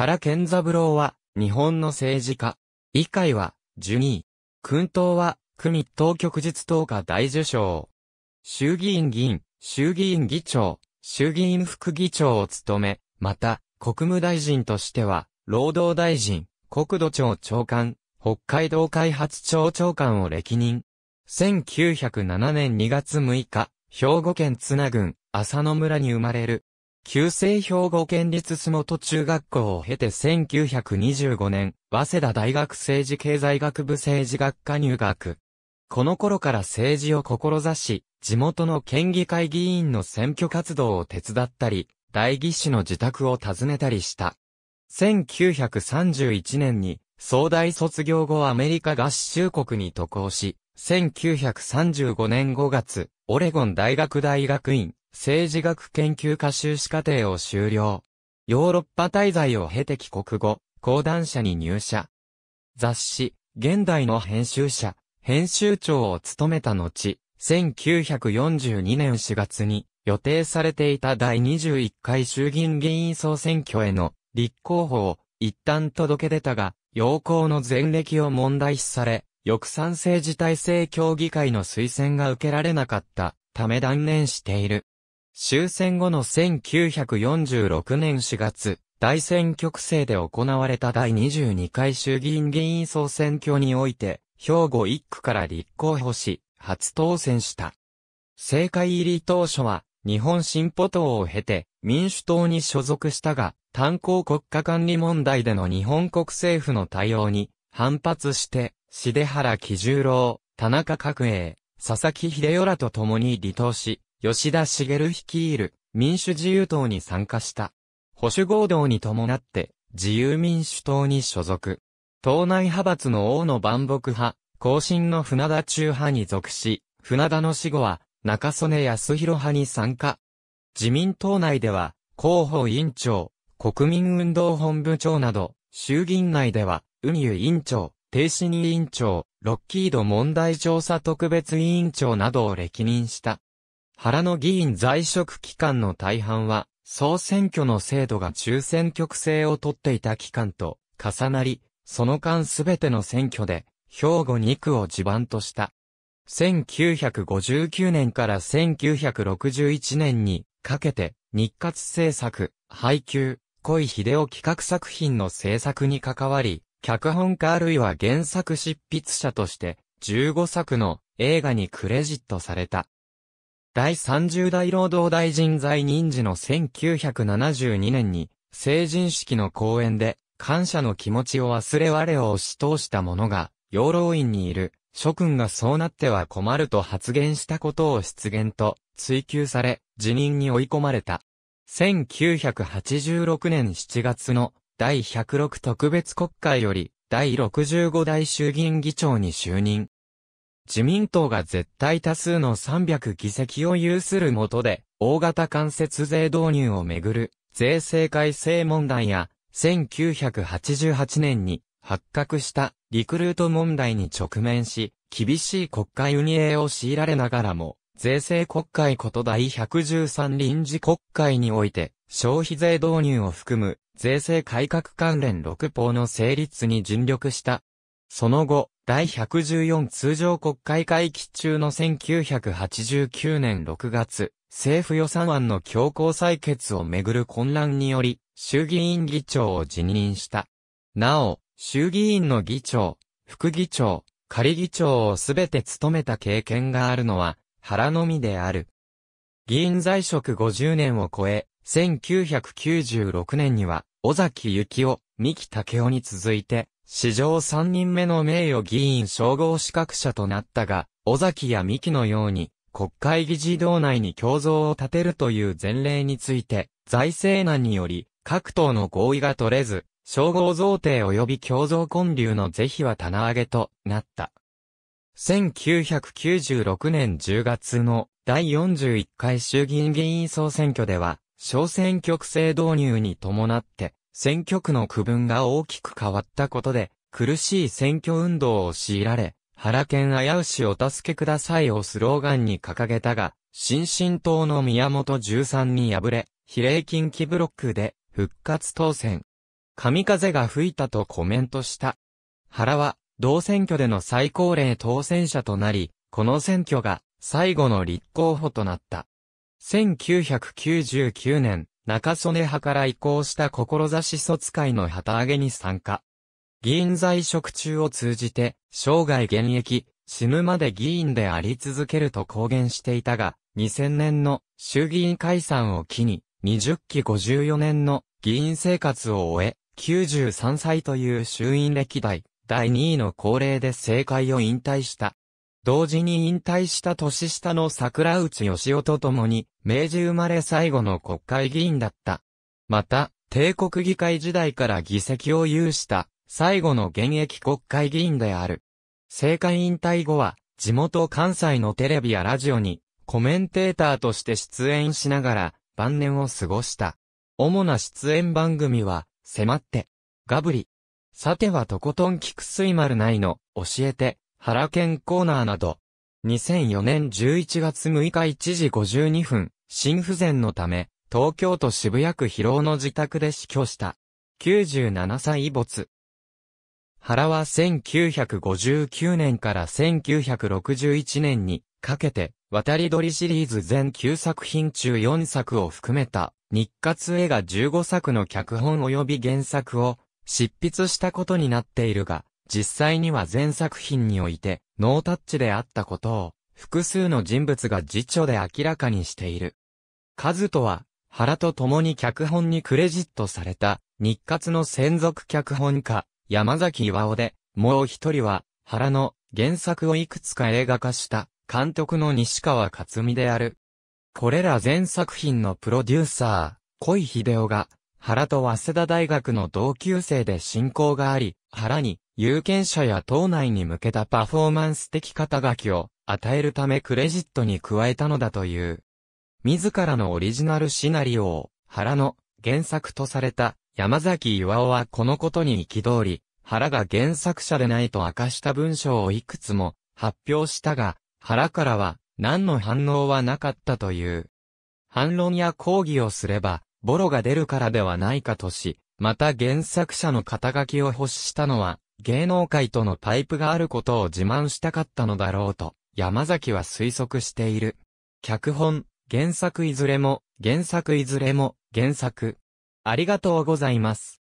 原健三郎は、日本の政治家。以会は、ジュニー。君党は、組当局実党下大受賞。衆議院議員、衆議院議長、衆議院副議長を務め、また、国務大臣としては、労働大臣、国土庁長官、北海道開発庁長官を歴任。1907年2月6日、兵庫県津名郡、浅野村に生まれる。旧制兵庫県立洲本中学校を経て1925年、早稲田大学政治経済学部政治学科入学。この頃から政治を志し、地元の県議会議員の選挙活動を手伝ったり、大義士の自宅を訪ねたりした。1931年に、総大卒業後アメリカ合衆国に渡航し、1935年5月、オレゴン大学大学院、政治学研究科修士課程を修了。ヨーロッパ滞在を経て帰国後、講談社に入社。雑誌、現代の編集者、編集長を務めた後、1942年4月に予定されていた第21回衆議院議員総選挙への立候補を一旦届け出たが、要項の前歴を問題視され、翌賛成治体制協議会の推薦が受けられなかったため断念している。終戦後の1946年4月、大選挙区制で行われた第22回衆議院議員総選挙において、兵庫1区から立候補し、初当選した。政界入り当初は、日本進歩党を経て、民主党に所属したが、炭鉱国家管理問題での日本国政府の対応に、反発して、茂原喜十郎、田中角栄、佐々木秀代らと共に離党し、吉田茂率いる民主自由党に参加した。保守合同に伴って、自由民主党に所属。党内派閥の王の万木派、後進の船田中派に属し、船田の死後は、中曽根康弘派に参加。自民党内では、広報委員長、国民運動本部長など、衆議院内では、海湯委員長、停止委員長、ロッキード問題調査特別委員長などを歴任した。原の議員在職期間の大半は、総選挙の制度が中選挙区制をとっていた期間と重なり、その間すべての選挙で、兵庫2区を地盤とした。1959年から1961年にかけて、日活制作、配給、恋秀夫企画作品の制作に関わり、脚本家あるいは原作執筆者として、15作の映画にクレジットされた。第30代労働大臣在任時の1972年に、成人式の講演で、感謝の気持ちを忘れ我を押し通した者が、養老院にいる、諸君がそうなっては困ると発言したことを失言と追求され、辞任に追い込まれた。1986年7月の第106特別国会より第65代衆議院議長に就任。自民党が絶対多数の300議席を有するもとで、大型間接税導入をめぐる、税制改正問題や、1988年に発覚したリクルート問題に直面し、厳しい国会運営を強いられながらも、税制国会こと第113臨時国会において、消費税導入を含む税制改革関連6法の成立に尽力した。その後、第114通常国会会期中の1989年6月、政府予算案の強行採決をめぐる混乱により、衆議院議長を辞任した。なお、衆議院の議長、副議長、仮議長をすべて務めた経験があるのは、腹のみである。議員在職50年を超え、1996年には、尾崎幸夫、三木武夫に続いて、史上3人目の名誉議員称号資格者となったが、尾崎や三木のように、国会議事堂内に共造を立てるという前例について、財政難により、各党の合意が取れず、称号贈呈及び共造建流の是非は棚上げとなった。1996年10月の第41回衆議院議員総選挙では、小選挙区制導入に伴って、選挙区の区分が大きく変わったことで、苦しい選挙運動を強いられ、原県危うしお助けくださいをスローガンに掲げたが、新進党の宮本13に敗れ、比例近畿ブロックで復活当選。神風が吹いたとコメントした。原は、同選挙での最高齢当選者となり、この選挙が最後の立候補となった。1999年、中曽根派から移行した志卒会の旗揚げに参加。議員在職中を通じて、生涯現役、死ぬまで議員であり続けると公言していたが、2000年の衆議院解散を機に、20期54年の議員生活を終え、93歳という衆院歴代第2位の高齢で政界を引退した。同時に引退した年下の桜内義夫と共に、明治生まれ最後の国会議員だった。また、帝国議会時代から議席を有した最後の現役国会議員である。政界引退後は、地元関西のテレビやラジオにコメンテーターとして出演しながら晩年を過ごした。主な出演番組は、迫って、ガブリ。さてはとことん菊水丸内の、教えて、原研コーナーなど、2004年11月6日1時52分、心不全のため、東京都渋谷区広尾の自宅で死去した。97歳没。原は1959年から1961年にかけて、渡り鳥シリーズ全9作品中4作を含めた日活映画15作の脚本及び原作を執筆したことになっているが、実際には全作品において、ノータッチであったことを、複数の人物が辞書で明らかにしている。カズとは、原と共に脚本にクレジットされた、日活の専属脚本家、山崎巌で、もう一人は、原の原作をいくつか映画化した、監督の西川克美である。これら全作品のプロデューサー、小井秀夫が、原と早稲田大学の同級生で親交があり、原に有権者や党内に向けたパフォーマンス的肩書きを与えるためクレジットに加えたのだという。自らのオリジナルシナリオを原の原作とされた山崎岩尾はこのことに憤り、原が原作者でないと明かした文章をいくつも発表したが、原からは何の反応はなかったという。反論や抗議をすれば、ボロが出るからではないかとし、また原作者の肩書きを欲したのは、芸能界とのパイプがあることを自慢したかったのだろうと、山崎は推測している。脚本、原作いずれも、原作いずれも、原作。ありがとうございます。